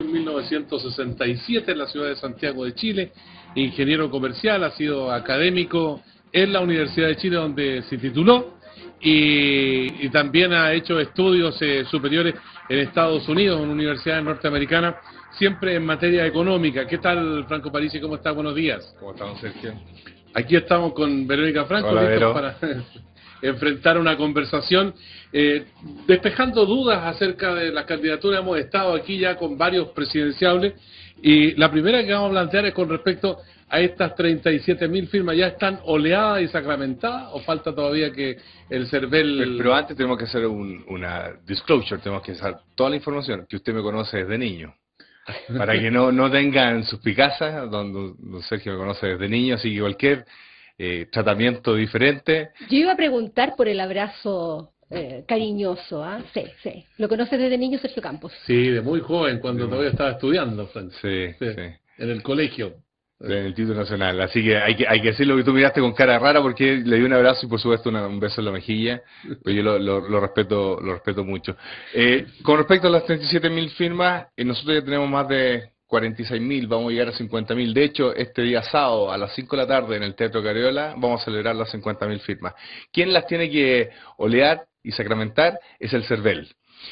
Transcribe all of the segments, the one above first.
en 1967 en la ciudad de Santiago de Chile, ingeniero comercial, ha sido académico en la Universidad de Chile donde se tituló y, también ha hecho estudios eh, superiores en Estados Unidos, en universidades norteamericanas, siempre en materia económica. ¿Qué tal, Franco Parisi? ¿Cómo está? Buenos días. ¿Cómo estamos, Sergio? Aquí estamos con Verónica Franco, Hola, para, enfrentar una conversación eh, despejando dudas acerca de la candidatura. Hemos estado aquí ya con varios presidenciables y la primera que vamos a plantear es con respecto a estas 37 mil firmas. ¿Ya están oleadas y sacramentadas o falta todavía que el CERVEL... Pero, antes tenemos que hacer un, una disclosure, tenemos que usar toda la información que usted me conoce desde niño. Para que no, no tengan sus don, don Sergio me conoce desde niño, así que cualquier eh, tratamiento diferente. Yo iba a preguntar por el abrazo eh, cariñoso, ¿ah? Sí, sí. ¿Lo conoces desde niño, Sergio Campos? Sí, de muy joven, cuando todavía estaba estudiando, Frank. Sí, sí, En el colegio. En el título nacional. Así que hay que, hay que decir lo que tú miraste con cara rara porque le di un abrazo y por supuesto un beso en la mejilla. Pues yo lo, respeto lo respeto mucho. Eh, con respecto a las 37.000 firmas, nosotros ya tenemos más de 46.000, vamos a llegar a 50.000. De hecho, este día sábado a las 5 de la tarde en el Teatro Cariola vamos a celebrar las 50.000 firmas. ¿Quién las tiene que olear y sacramentar es el CERVEL.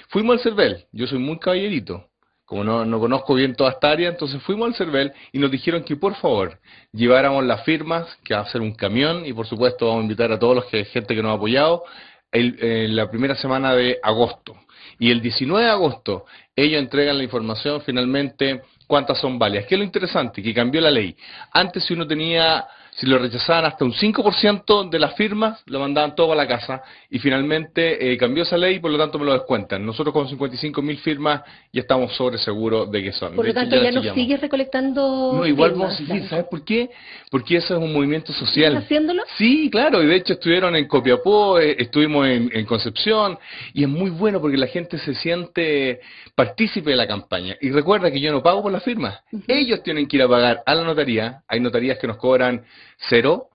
Fuimos al CERVEL, yo soy muy caballerito, como no, conozco bien toda esta área, entonces fuimos al CERVEL y nos dijeron que por favor lleváramos las firmas, que va a ser un camión y por supuesto vamos a invitar a todos los que gente que nos ha apoyado en eh, la primera semana de agosto. Y el 19 de agosto ellos entregan la información finalmente cuántas son válidas. ¿Qué es lo interesante? Que cambió la ley. Antes si uno tenía si lo rechazaban hasta un 5% de las firmas, lo mandaban todo a la casa. Y finalmente eh, cambió esa ley y por lo tanto me lo descuentan. Nosotros con mil firmas ya estamos sobre seguro de que son. Por lo tanto, ya, nos no recolectando. No, igual vamos a seguir. ¿Sabes por qué? Porque eso es un movimiento social. ¿Estás haciéndolo? Sí, claro. Y de hecho estuvieron en Copiapó, eh, estuvimos en, Concepción. Y es muy bueno porque la gente se siente partícipe de la campaña. Y recuerda que yo no pago por las firmas. Ellos tienen que ir a pagar a la notaría. Hay notarías que nos cobran cero,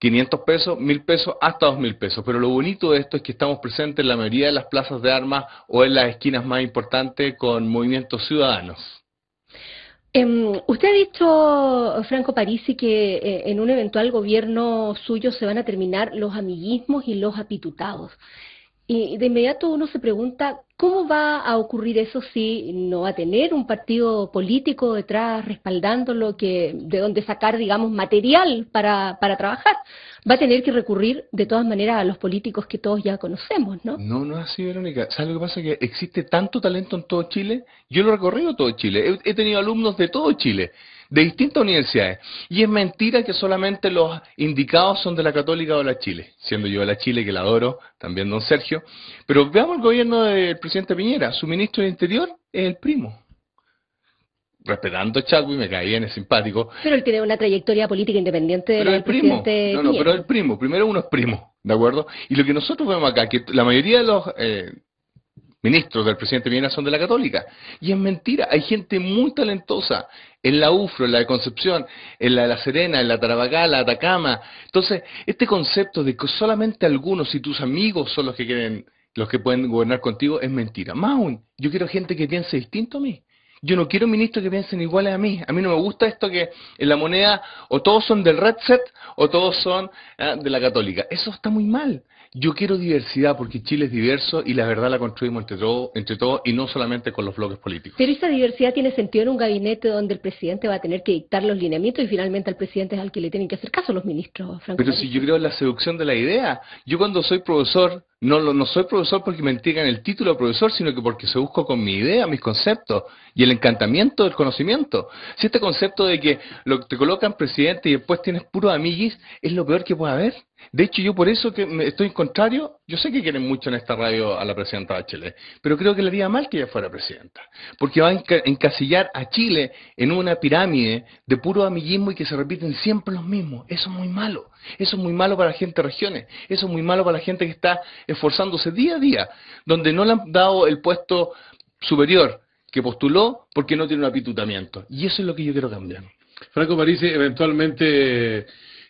500 pesos, 1000 pesos, hasta 2000 pesos. Pero lo bonito de esto es que estamos presentes en la mayoría de las plazas de armas o en las esquinas más importantes con movimientos ciudadanos. Em, usted ha dicho, Franco Parisi, que eh, en un eventual gobierno suyo se van a terminar los amiguismos y los apitutados. Y de inmediato uno se pregunta, ¿cómo va a ocurrir eso si no va a tener un partido político detrás respaldándolo, que, de donde sacar, digamos, material para, para trabajar? Va a tener que recurrir de todas maneras a los políticos que todos ya conocemos, ¿no? No, no es así, Verónica. ¿Sabes lo que pasa? Que existe tanto talento en todo Chile. Yo lo he recorrido todo Chile. he tenido alumnos de todo Chile de distintas universidades. Y es mentira que solamente los indicados son de la Católica o de la Chile, siendo yo de la Chile, que la adoro, también don Sergio. Pero veamos el gobierno del presidente Piñera, su ministro de Interior es el primo. Respetando a Chadwick, me cae en es simpático. Pero él tiene una trayectoria política independiente de el primo. no, no, pero el primo, primero uno es primo, ¿de acuerdo? Y lo que nosotros vemos acá, que la mayoría de los... Eh, ministros del presidente Viena son de la Católica. Y es mentira, hay gente muy talentosa en la UFRO, en la de Concepción, en la de La Serena, en la la Atacama. Entonces, este concepto de que solamente algunos y tus amigos son los que quieren, los que pueden gobernar contigo, es mentira. Más aún, yo quiero gente que piense distinto a mí yo no quiero ministros que piensen iguales a mí. A mí no me gusta esto que en la moneda o todos son del red set o todos son ah, de la católica. Eso está muy mal. Yo quiero diversidad porque Chile es diverso y la verdad la construimos entre todos entre todos y no solamente con los bloques políticos. Pero esa diversidad tiene sentido en un gabinete donde el presidente va a tener que dictar los lineamientos y finalmente al presidente es al que le tienen que hacer caso los ministros. Pero si yo creo en la seducción de la idea. Yo cuando soy profesor no, no soy profesor porque me entregan el título de profesor, sino que porque se busco con mi idea, mis conceptos y el encantamiento del conocimiento. Si este concepto de que lo, te colocan presidente y después tienes puro amiguis es lo peor que puede haber. De hecho, yo por eso que estoy en contrario, yo sé que quieren mucho en esta radio a la presidenta Bachelet, pero creo que le haría mal que ella fuera presidenta, porque va a encasillar a Chile en una pirámide de puro amiguismo y que se repiten siempre los mismos. Eso es muy malo. Eso es muy malo para la gente de regiones, eso es muy malo para la gente que está esforzándose día a día, donde no le han dado el puesto superior que postuló porque no tiene un apitutamiento. Y eso es lo que yo quiero cambiar. Franco Parisi, eventualmente,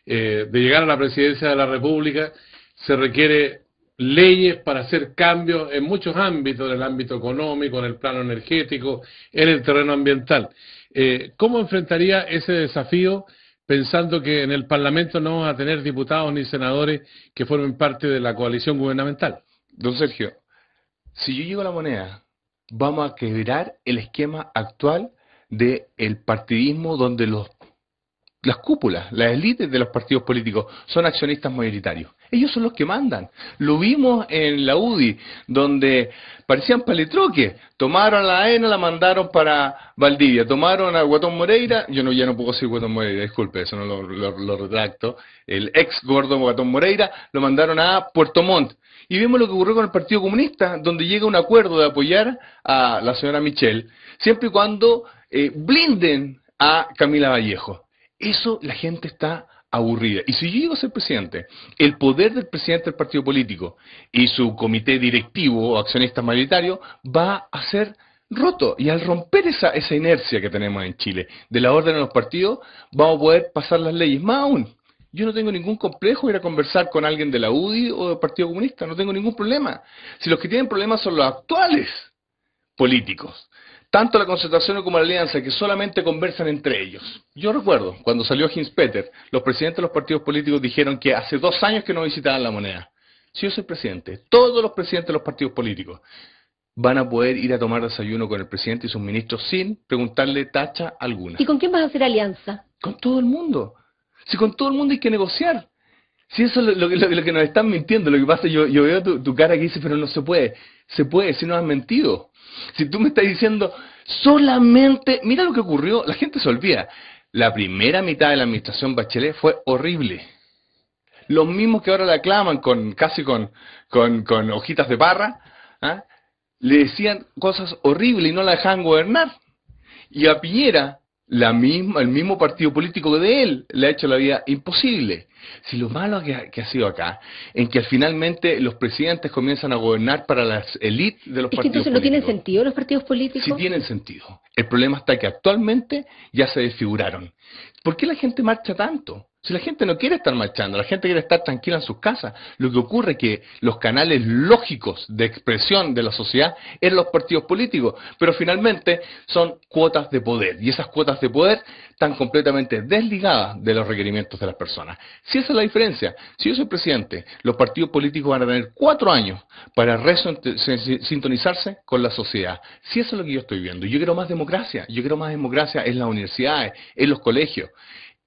eh, de llegar a la presidencia de la República, se requiere leyes para hacer cambios en muchos ámbitos, en el ámbito económico, en el plano energético, en el terreno ambiental. Eh, ¿Cómo enfrentaría ese desafío? pensando que en el Parlamento no vamos a tener diputados ni senadores que formen parte de la coalición gubernamental. Don Sergio, si yo llego a la moneda, vamos a quebrar el esquema actual del partidismo donde los las cúpulas, las élites de los partidos políticos son accionistas mayoritarios. Ellos son los que mandan. Lo vimos en la UDI, donde parecían paletroques. Tomaron la AENA, la mandaron para Valdivia. Tomaron a Guatón Moreira, yo no ya no puedo decir Guatón Moreira, disculpe, eso no lo, retracto. El ex gordo Guatón Moreira lo mandaron a Puerto Montt. Y vimos lo que ocurrió con el Partido Comunista, donde llega un acuerdo de apoyar a la señora Michelle, siempre y cuando eh, blinden a Camila Vallejo. Eso la gente está aburrida. Y si yo llego a ser presidente, el poder del presidente del partido político y su comité directivo o accionista mayoritario va a ser roto. Y al romper esa, esa inercia que tenemos en Chile de la orden de los partidos, vamos a poder pasar las leyes. Más aún, yo no tengo ningún complejo ir a conversar con alguien de la UDI o del Partido Comunista, no tengo ningún problema. Si los que tienen problemas son los actuales políticos, tanto la concentración como la alianza, que solamente conversan entre ellos. Yo recuerdo, cuando salió Peter los presidentes de los partidos políticos dijeron que hace dos años que no visitaban la moneda. Si yo soy presidente, todos los presidentes de los partidos políticos van a poder ir a tomar desayuno con el presidente y sus ministros sin preguntarle tacha alguna. ¿Y con quién vas a hacer alianza? Con todo el mundo. Si con todo el mundo hay que negociar. Si eso es lo, que nos están mintiendo, lo que pasa, yo, yo veo tu, tu cara que dice, pero no se puede se puede si no has mentido. Si tú me estás diciendo solamente, mira lo que ocurrió, la gente se olvida. La primera mitad de la administración Bachelet fue horrible. Los mismos que ahora la aclaman con, casi con, con, con hojitas de parra, ¿ah? le decían cosas horribles y no la dejaban gobernar. Y a Piñera la el mismo partido político que de él le ha hecho la vida imposible. Si lo malo que ha, sido acá, en que finalmente los presidentes comienzan a gobernar para las élites de los partidos entonces no tienen sentido los partidos políticos? Sí tienen sentido. El problema está que actualmente ya se desfiguraron. ¿Por qué la gente marcha tanto? Si la gente no quiere estar marchando, la gente quiere estar tranquila en sus casas. Lo que ocurre es que los canales lógicos de expresión de la sociedad es los partidos políticos, pero finalmente son cuotas de poder y esas cuotas de poder están completamente desligadas de los requerimientos de las personas. Si esa es la diferencia, si yo soy presidente, los partidos políticos van a tener cuatro años para sintonizarse con la sociedad. Si eso es lo que yo estoy viendo, yo quiero más democracia, yo quiero más democracia en las universidades, en los colegios.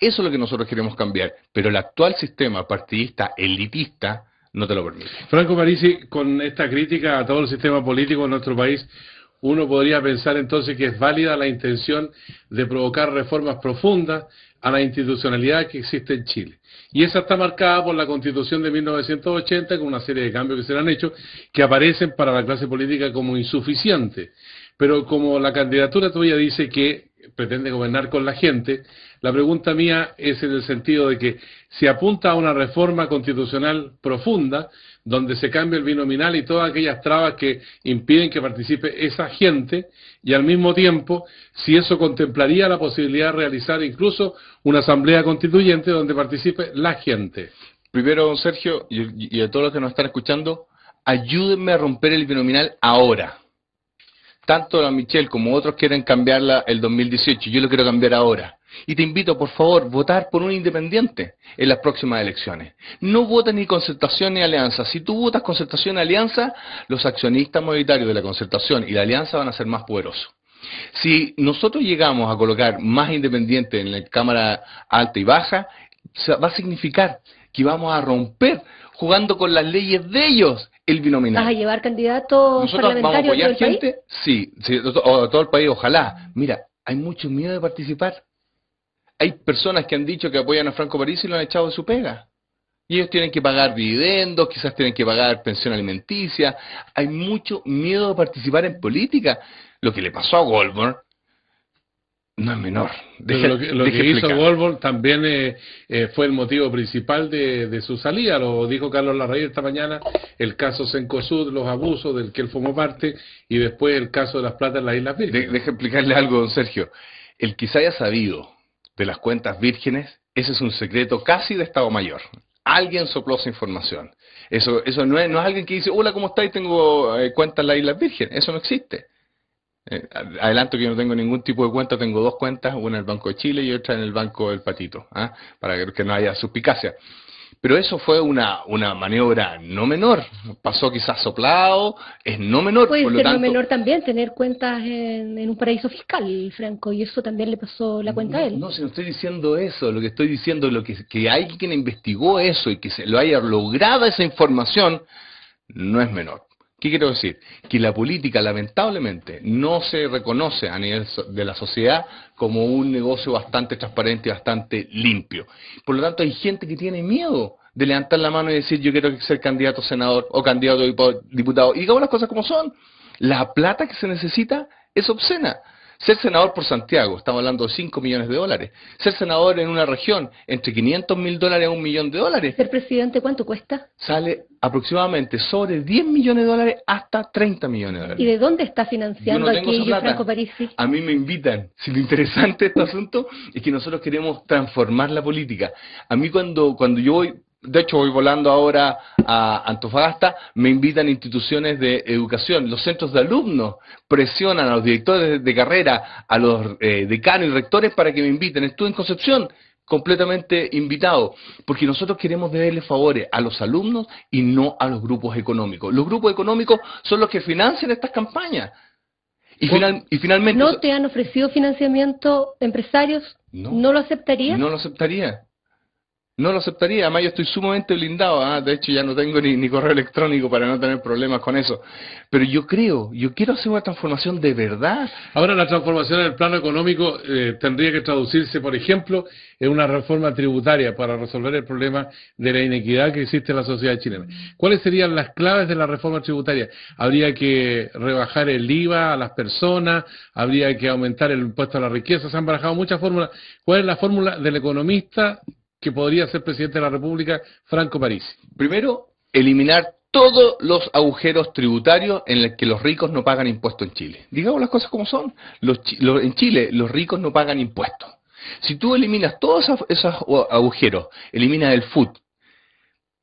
Eso es lo que nosotros queremos cambiar, pero el actual sistema partidista elitista no te lo permite. Franco Parisi, con esta crítica a todo el sistema político en nuestro país, uno podría pensar entonces que es válida la intención de provocar reformas profundas a la institucionalidad que existe en Chile. Y esa está marcada por la Constitución de 1980, con una serie de cambios que se han hecho, que aparecen para la clase política como insuficientes. Pero como la candidatura tuya dice que pretende gobernar con la gente, la pregunta mía es en el sentido de que se apunta a una reforma constitucional profunda donde se cambie el binominal y todas aquellas trabas que impiden que participe esa gente y al mismo tiempo si eso contemplaría la posibilidad de realizar incluso una asamblea constituyente donde participe la gente. Primero, don Sergio, y, y a todos los que nos están escuchando, ayúdenme a romper el binominal ahora tanto la Michelle como otros quieren cambiarla el 2018, yo lo quiero cambiar ahora. Y te invito, por favor, a votar por un independiente en las próximas elecciones. No votes ni concertación ni alianza. Si tú votas concertación y alianza, los accionistas mayoritarios de la concertación y la alianza van a ser más poderosos. Si nosotros llegamos a colocar más independientes en la Cámara Alta y Baja, va a significar que vamos a romper jugando con las leyes de ellos el binominal. ¿Vas a llevar candidatos a gente? Sí, sí todo, el país, ojalá. Mira, hay mucho miedo de participar. Hay personas que han dicho que apoyan a Franco París y lo han echado de su pega. Y ellos tienen que pagar dividendos, quizás tienen que pagar pensión alimenticia. Hay mucho miedo de participar en política. Lo que le pasó a Goldberg. No es menor. lo que, hizo Volvo también eh, eh, fue el motivo principal de, su salida, lo dijo Carlos Larraín esta mañana, el caso Sencosud, los abusos del que él formó parte, y después el caso de las platas en las Islas Vírgenes. deja explicarle algo, don Sergio. El quizá haya sabido de las cuentas vírgenes, ese es un secreto casi de Estado Mayor. Alguien sopló esa información. Eso, no, es, alguien que dice, hola, ¿cómo estáis? Tengo eh, cuentas en las Islas Vírgenes. Eso no existe. Eh, adelanto que yo no tengo ningún tipo de cuenta, tengo dos cuentas, una en el Banco de Chile y otra en el Banco del Patito, ¿ah? para que no haya suspicacia. Pero eso fue una, una maniobra no menor, pasó quizás soplado, es no menor. Puede ser no menor también tener cuentas en, un paraíso fiscal, Franco, y eso también le pasó la cuenta a él. No, si no estoy diciendo eso, lo que estoy diciendo es que, que investigó eso y que se lo haya logrado esa información, no es menor. ¿Qué quiero decir? Que la política, lamentablemente, no se reconoce a nivel de la sociedad como un negocio bastante transparente y bastante limpio. Por lo tanto, hay gente que tiene miedo de levantar la mano y decir yo quiero ser candidato senador o candidato diputado. Y digamos las cosas como son. La plata que se necesita es obscena. Ser senador por Santiago, estamos hablando de 5 millones de dólares. Ser senador en una región, entre 500 mil dólares a un millón de dólares. ¿Ser presidente cuánto cuesta? Sale aproximadamente sobre 10 millones de dólares hasta 30 millones de dólares. ¿Y de dónde está financiando aquí ellos Franco Parisi? A mí me invitan. Si lo interesante de este asunto es que nosotros queremos transformar la política. A mí cuando, cuando yo voy, de hecho, voy volando ahora a Antofagasta, me invitan instituciones de educación, los centros de alumnos presionan a los directores de carrera, a los eh, decanos y rectores para que me inviten. Estuve en Concepción, completamente invitado, porque nosotros queremos deberle favores a los alumnos y no a los grupos económicos. Los grupos económicos son los que financian estas campañas. Y, pues, finalmente... ¿No te han ofrecido financiamiento empresarios? No, lo aceptarías? No lo aceptaría. No lo aceptaría, además yo estoy sumamente blindado, ¿ah? de hecho ya no tengo ni, correo electrónico para no tener problemas con eso. Pero yo creo, yo quiero hacer una transformación de verdad. Ahora la transformación en el plano económico eh, tendría que traducirse, por ejemplo, en una reforma tributaria para resolver el problema de la inequidad que existe en la sociedad chilena. ¿Cuáles serían las claves de la reforma tributaria? Habría que rebajar el IVA a las personas, habría que aumentar el impuesto a la riqueza, se han barajado muchas fórmulas. ¿Cuál es la fórmula del economista que podría ser presidente de la República, Franco París? Primero, eliminar todos los agujeros tributarios en los que los ricos no pagan impuestos en Chile. Digamos las cosas como son. Los, en Chile los ricos no pagan impuestos. Si tú eliminas todos esos, agujeros, eliminas el food,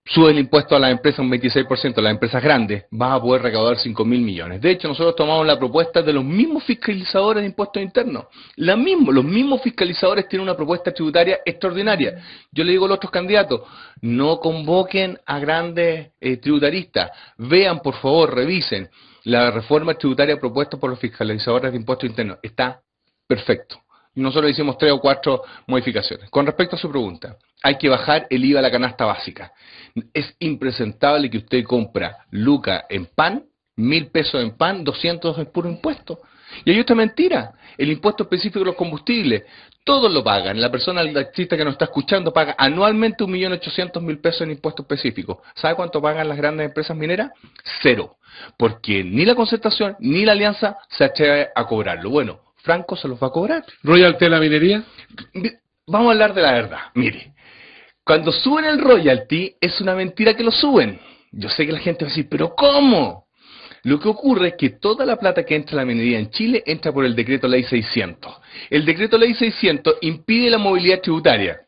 sube el impuesto a las empresas un 26%, las empresas grandes, van a poder recaudar 5 mil millones. De hecho, nosotros tomamos la propuesta de los mismos fiscalizadores de impuestos internos. los mismos fiscalizadores tienen una propuesta tributaria extraordinaria. Yo le digo a los otros candidatos, no convoquen a grandes eh, tributaristas. Vean, por favor, revisen la reforma tributaria propuesta por los fiscalizadores de impuestos internos. Está perfecto. Nosotros hicimos tres o cuatro modificaciones. Con respecto a su pregunta, hay que bajar el IVA a la canasta básica. Es impresentable que usted compra Luca en pan, mil pesos en pan, 200 en puro impuesto. Y ahí usted mentira, el impuesto específico de los combustibles. Todos lo pagan. La persona, el taxista que nos está escuchando, paga anualmente 1.800.000 pesos en impuesto específico. ¿Sabe cuánto pagan las grandes empresas mineras? Cero. Porque ni la concertación ni la alianza se atreve a cobrarlo. Bueno, Franco se los va a cobrar. ¿Royalty de la minería? Vamos a hablar de la verdad. Mire, cuando suben el royalty es una mentira que lo suben. Yo sé que la gente va a decir, pero ¿cómo? Lo que ocurre es que toda la plata que entra a la minería en Chile entra por el decreto ley 600. El decreto ley 600 impide la movilidad tributaria.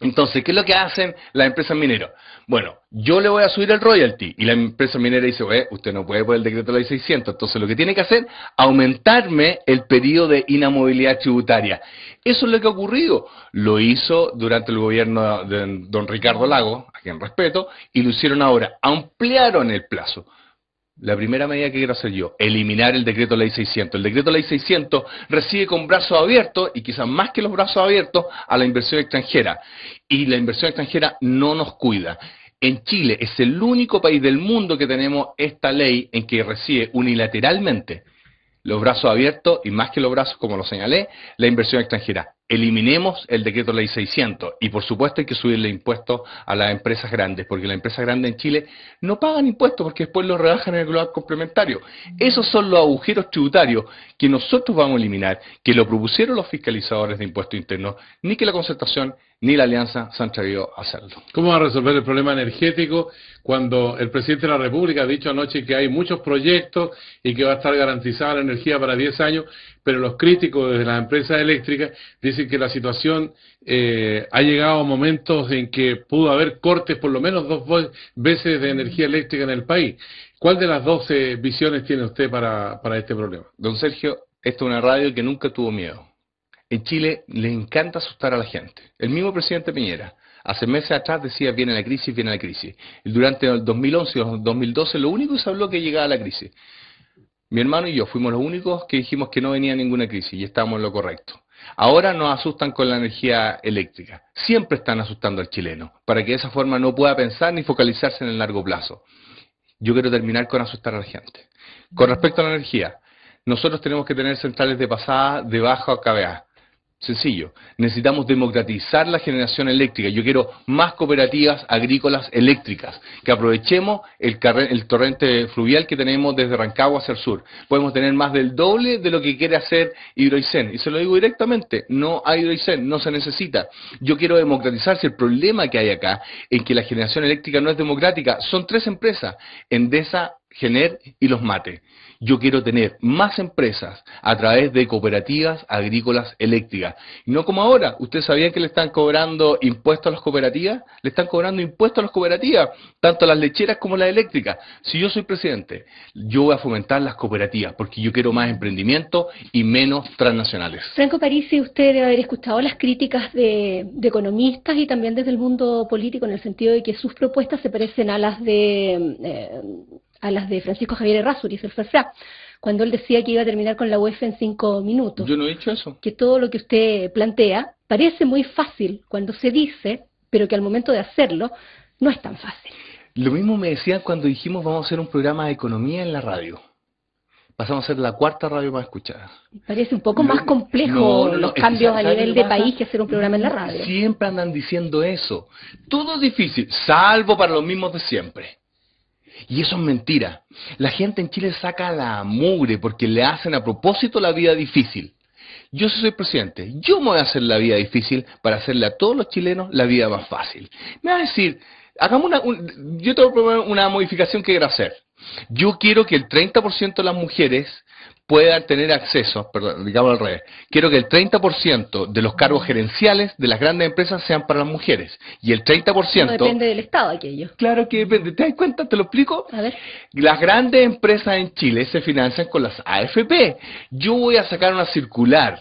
Entonces, ¿qué es lo que hacen las empresas mineras? Bueno, yo le voy a subir el royalty y la empresa minera dice, usted no puede por el decreto de ley 600, entonces lo que tiene que hacer, aumentarme el periodo de inamovilidad tributaria. Eso es lo que ha ocurrido. Lo hizo durante el gobierno de don Ricardo Lago, a quien respeto, y lo hicieron ahora. Ampliaron el plazo. La primera medida que quiero hacer yo, eliminar el decreto ley 600. El decreto ley 600 recibe con brazos abiertos y quizás más que los brazos abiertos a la inversión extranjera. Y la inversión extranjera no nos cuida. En Chile es el único país del mundo que tenemos esta ley en que recibe unilateralmente los brazos abiertos y más que los brazos, como lo señalé, la inversión extranjera. Eliminemos el decreto ley 600 y por supuesto hay que subirle impuestos a las empresas grandes, porque las empresas grandes en Chile no pagan impuestos porque después los rebajan en el global complementario. Esos son los agujeros tributarios que nosotros vamos a eliminar, que lo propusieron los fiscalizadores de impuestos internos, ni que la concertación ni la alianza se han a hacerlo. ¿Cómo va a resolver el problema energético cuando el presidente de la República ha dicho anoche que hay muchos proyectos y que va a estar garantizada la energía para 10 años, pero los críticos de las empresas eléctricas dicen que la situación eh, ha llegado a momentos en que pudo haber cortes por lo menos dos veces de energía eléctrica en el país? ¿Cuál de las 12 visiones tiene usted para, para este problema? Don Sergio, esta es una radio que nunca tuvo miedo en Chile le encanta asustar a la gente. El mismo presidente Piñera, hace meses atrás decía viene la crisis, viene la crisis. Durante el 2011 y 2012 lo único que se habló que llegaba la crisis. Mi hermano y yo fuimos los únicos que dijimos que no venía ninguna crisis y estábamos en lo correcto. Ahora nos asustan con la energía eléctrica. Siempre están asustando al chileno para que de esa forma no pueda pensar ni focalizarse en el largo plazo. Yo quiero terminar con asustar a la gente. Con respecto a la energía, nosotros tenemos que tener centrales de pasada de baja KBA. Sencillo. Necesitamos democratizar la generación eléctrica. Yo quiero más cooperativas agrícolas eléctricas, que aprovechemos el, torrente fluvial que tenemos desde Rancagua hacia el sur. Podemos tener más del doble de lo que quiere hacer Hidroicen, Y se lo digo directamente, no hay Hidroicen, no se necesita. Yo quiero democratizar el problema que hay acá en que la generación eléctrica no es democrática. Son tres empresas, Endesa, Gener y los Mate. Yo quiero tener más empresas a través de cooperativas agrícolas eléctricas. no como ahora. ¿Ustedes sabían que le están cobrando impuestos a las cooperativas? Le están cobrando impuestos a las cooperativas, tanto las lecheras como las eléctricas. Si yo soy presidente, yo voy a fomentar las cooperativas porque yo quiero más emprendimiento y menos transnacionales. Franco Parisi, usted debe haber escuchado las críticas de, economistas y también desde el mundo político en el sentido de que sus propuestas se parecen a las de eh, a las de Francisco Javier Errázuriz, el cuando él decía que iba a terminar con la UEFA en cinco minutos. Yo no he dicho eso. Que todo lo que usted plantea parece muy fácil cuando se dice, pero que al momento de hacerlo no es tan fácil. Lo mismo me decía cuando dijimos vamos a hacer un programa de economía en la radio. Pasamos a ser la cuarta radio más escuchada. Parece un poco más complejo los cambios a nivel de país que hacer un programa en la radio. Siempre andan diciendo eso. Todo es difícil, salvo para los mismos de siempre. Y eso es mentira. La gente en Chile saca la mugre porque le hacen a propósito la vida difícil. Yo soy presidente, yo me voy a hacer la vida difícil para hacerle a todos los chilenos la vida más fácil. Me va a decir, hagamos una, yo tengo una modificación que quiero hacer. Yo quiero que el 30% de las mujeres pueda tener acceso, perdón, digamos al revés, quiero que el 30% de los cargos mm. gerenciales de las grandes empresas sean para las mujeres y el 30%... depende del Estado aquello. Claro que depende, ¿te das cuenta? ¿Te lo explico? A ver. Las grandes empresas en Chile se financian con las AFP. Yo voy a sacar una circular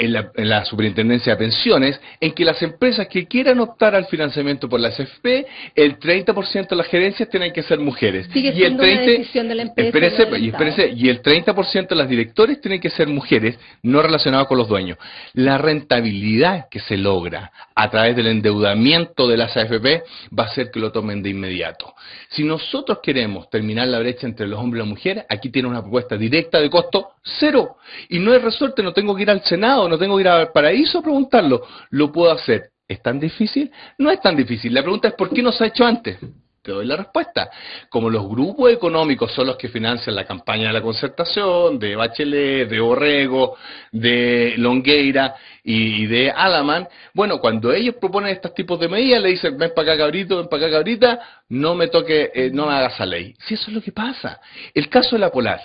en la, Superintendencia de Pensiones en que las empresas que quieran optar al financiamiento por la SFP, el 30% de las gerencias tienen que ser mujeres. y el 30, una decisión de y, el 30% de las directores tienen que ser mujeres, no relacionadas con los dueños. La rentabilidad que se logra a través del endeudamiento de las AFP va a ser que lo tomen de inmediato. Si nosotros queremos terminar la brecha entre los hombres y las mujeres, aquí tiene una propuesta directa de costo cero. Y no hay resorte, no tengo que ir al Senado, no tengo que ir al paraíso a preguntarlo, lo puedo hacer. ¿Es tan difícil? No es tan difícil. La pregunta es ¿por qué no se ha hecho antes? Te doy la respuesta. Como los grupos económicos son los que financian la campaña de la concertación, de Bachelet, de Orrego, de Longueira y, de Alaman, bueno, cuando ellos proponen estos tipos de medidas, le dicen, ven para acá cabrito, ven para acá cabrita, no me toque, eh, no hagas la ley. Si eso es lo que pasa. El caso de la polar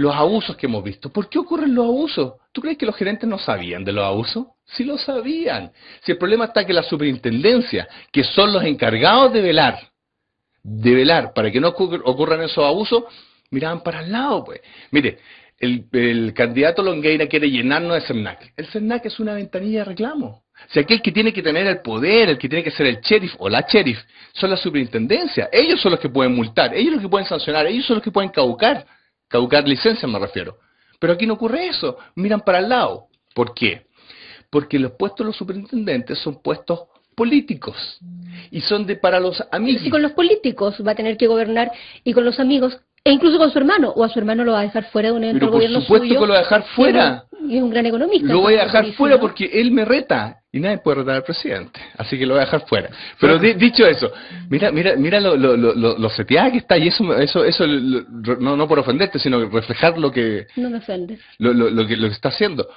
los abusos que hemos visto. ¿Por qué ocurren los abusos? ¿Tú crees que los gerentes no sabían de los abusos? Sí lo sabían. Si el problema está que la superintendencia, que son los encargados de velar, de velar para que no ocurran esos abusos, miraban para el lado, pues. Mire, el, candidato Longueira quiere llenarnos de CERNAC. El CERNAC es una ventanilla de reclamo. Si aquel que tiene que tener el poder, el que tiene que ser el sheriff o la sheriff, son la superintendencia. Ellos son los que pueden multar, ellos son los que pueden sancionar, ellos son los que pueden caucar caducar licencia me refiero. Pero aquí no ocurre eso, miran para el lado. ¿Por qué? Porque los puestos de los superintendentes son puestos políticos y son de para los amigos. Y con los políticos va a tener que gobernar y con los amigos e incluso con su hermano o a su hermano lo va a dejar fuera de un gobierno lo dejar fuera. Y es un gran economista. Lo voy a dejar fuera porque él me reta, y nadie puede retar al presidente, así que lo voy a dejar fuera. Pero dicho eso, mira, mira, mira lo, lo, seteada que está y eso, eso, eso no, no por ofenderte, sino reflejar lo que no me Lo, lo, que está haciendo.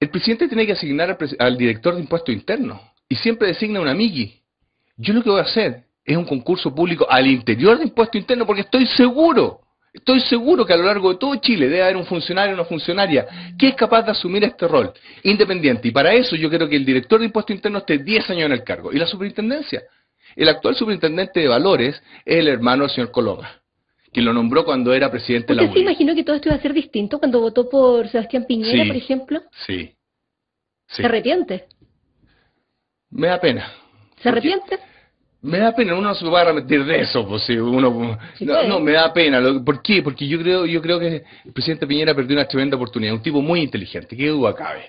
El presidente tiene que asignar al, director de Impuesto Interno y siempre designa un MIGI. Yo lo que voy a hacer es un concurso público al interior de impuesto interno porque estoy seguro Estoy seguro que a lo largo de todo Chile debe haber un funcionario o una funcionaria que es capaz de asumir este rol independiente. Y para eso yo creo que el director de impuesto interno esté 10 años en el cargo. Y la superintendencia. El actual superintendente de valores es el hermano del señor Coloma, quien lo nombró cuando era presidente de la ¿Usted se imaginó que todo esto iba a ser distinto cuando votó por Sebastián Piñera, por ejemplo? Sí. sí. ¿Se arrepiente? Me da pena. ¿Se arrepiente? Me da pena, uno no se va a de eso, pues, uno, pues. no, me da pena. ¿Por qué? Porque yo creo, yo creo que el presidente Piñera perdió una tremenda oportunidad, un tipo muy inteligente, que duda cabe,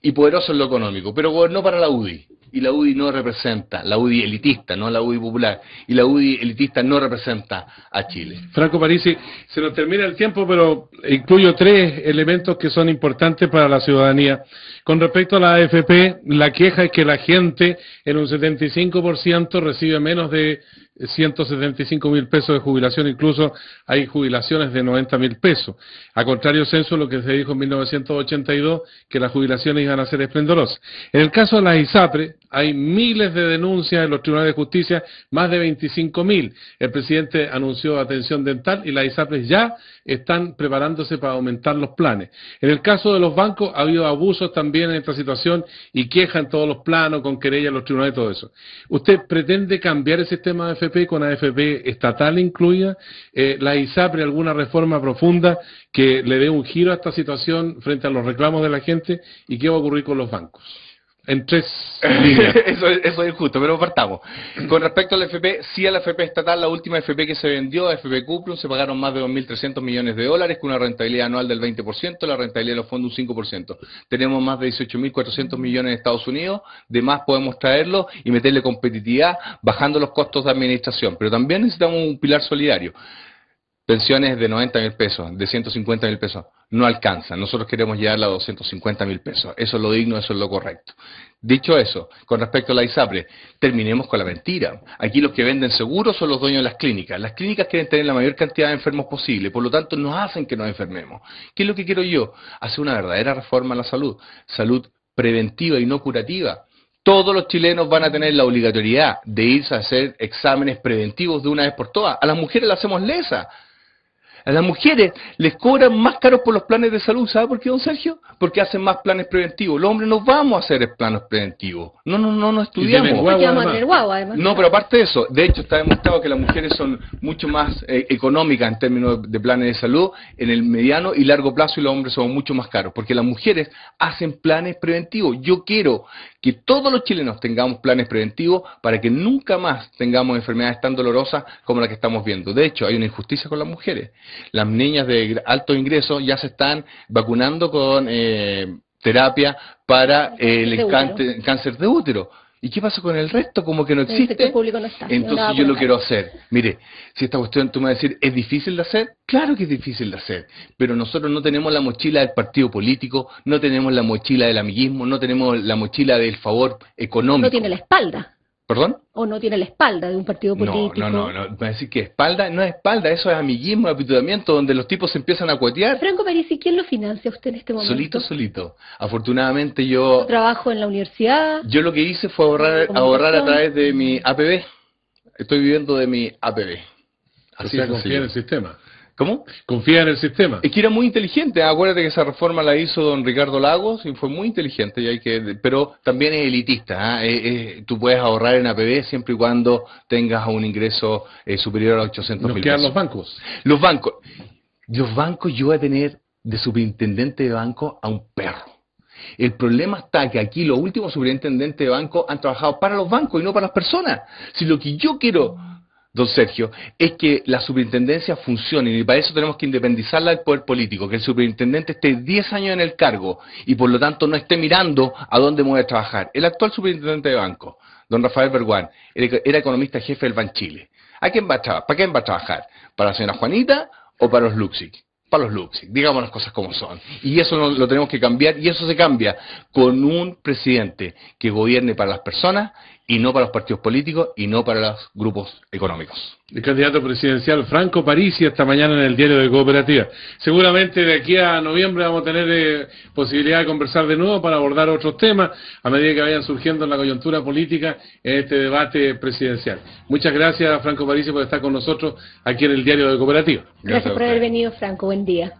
y poderoso en lo económico, pero gobernó para la UDI y la UDI no representa, la UDI elitista, no la UDI popular, y la UDI elitista no representa a Chile. Franco Parisi, se nos termina el tiempo, pero incluyo tres elementos que son importantes para la ciudadanía. Con respecto a la AFP, la queja es que la gente en un 75% recibe menos de 175 mil pesos de jubilación, incluso hay jubilaciones de 90 mil pesos. A contrario censo, lo que se dijo en 1982, que las jubilaciones iban a ser esplendorosas. En el caso de las ISAPRE, hay miles de denuncias en los tribunales de justicia, más de 25 mil. El presidente anunció atención dental y las ISAPRE ya están preparándose para aumentar los planes. En el caso de los bancos, ha habido abusos también en esta situación y quejan en todos los planos, con querella en los tribunales y todo eso. ¿Usted pretende cambiar el sistema de con AFP estatal incluida, eh, la ISAPRE alguna reforma profunda que le dé un giro a esta situación frente a los reclamos de la gente y qué va a ocurrir con los bancos. Entonces, eso, es injusto, pero partamos. Con respecto al FP, sí a la FP estatal, la última FP que se vendió, FP Cuprum, se pagaron más de 2.300 millones de dólares con una rentabilidad anual del 20%, la rentabilidad de los fondos un 5%. Tenemos más de 18.400 millones en Estados Unidos, de más podemos traerlo y meterle competitividad bajando los costos de administración, pero también necesitamos un pilar solidario pensiones de 90 mil pesos, de 150 mil pesos, no alcanza. Nosotros queremos llegar a 250 mil pesos. Eso es lo digno, eso es lo correcto. Dicho eso, con respecto a la ISAPRE, terminemos con la mentira. Aquí los que venden seguros son los dueños de las clínicas. Las clínicas quieren tener la mayor cantidad de enfermos posible, por lo tanto nos hacen que nos enfermemos. ¿Qué es lo que quiero yo? Hacer una verdadera reforma en la salud. Salud preventiva y no curativa todos los chilenos van a tener la obligatoriedad de irse a hacer exámenes preventivos de una vez por todas. A las mujeres las hacemos lesa. A las mujeres les cobran más caros por los planes de salud, ¿sabe por qué, don Sergio? Porque hacen más planes preventivos. Los hombres no vamos a hacer planes preventivos. No, no, no, no estudiamos. además. No, pero aparte de eso, de hecho está demostrado que las mujeres son mucho más eh, económicas en términos de, planes de salud en el mediano y largo plazo y los hombres son mucho más caros, porque las mujeres hacen planes preventivos. Yo quiero que todos los chilenos tengamos planes preventivos para que nunca más tengamos enfermedades tan dolorosas como las que estamos viendo. De hecho, hay una injusticia con las mujeres. Las niñas de alto ingreso ya se están vacunando con eh, terapia para eh, el, cáncer de útero. ¿Y qué pasa con el resto? Como que no este, este existe. Entonces yo lo quiero hacer. Mire, si esta cuestión tú me vas a decir, ¿es difícil de hacer? Claro que es difícil de hacer. Pero nosotros no tenemos la mochila del partido político, no tenemos la mochila del amiguismo, no tenemos la mochila del favor económico. No tiene la espalda. ¿Perdón? O no tiene la espalda de un partido político. No, no, no. no. Decir que espalda no es espalda, eso es amiguismo, apitudamiento, donde los tipos se empiezan a cuetear. Franco Parisi, ¿quién lo financia usted en este momento? Solito, solito. Afortunadamente yo... Trabajo en la universidad. Yo lo que hice fue ahorrar, ahorrar a través de mi APB. Estoy viviendo de mi APB. Así o sea, confía en el sistema. ¿Cómo? Confía en el sistema. Es que era muy inteligente. Ah, acuérdate que esa reforma la hizo don Ricardo Lagos y fue muy inteligente. Y hay que, pero también es elitista. ¿ah? Eh, eh, tú puedes ahorrar en APB siempre y cuando tengas un ingreso eh, superior a 800 mil los bancos. Los bancos. Los bancos, yo voy a tener de superintendente de banco a un perro. El problema está que aquí los últimos superintendentes de banco han trabajado para los bancos y no para las personas. Si lo que yo quiero don Sergio, es que la superintendencia funcione y para eso tenemos que independizarla del poder político, que el superintendente esté 10 años en el cargo y por lo tanto no esté mirando a dónde mueve a trabajar. El actual superintendente de banco, don Rafael Berguán, era economista jefe del Ban Chile. ¿A quién va a ¿Para quién va a trabajar? ¿Para la señora Juanita o para los Luxic? para los Luxic, digamos las cosas como son. Y eso lo, lo, tenemos que cambiar, y eso se cambia con un presidente que gobierne para las personas y no para los partidos políticos y no para los grupos económicos. El candidato presidencial Franco Parisi esta mañana en el diario de Cooperativa. Seguramente de aquí a noviembre vamos a tener eh, posibilidad de conversar de nuevo para abordar otros temas a medida que vayan surgiendo en la coyuntura política en este debate presidencial. Muchas gracias Franco París por estar con nosotros aquí en el diario de Cooperativa. Gracias, por haber venido, Franco. Buen día.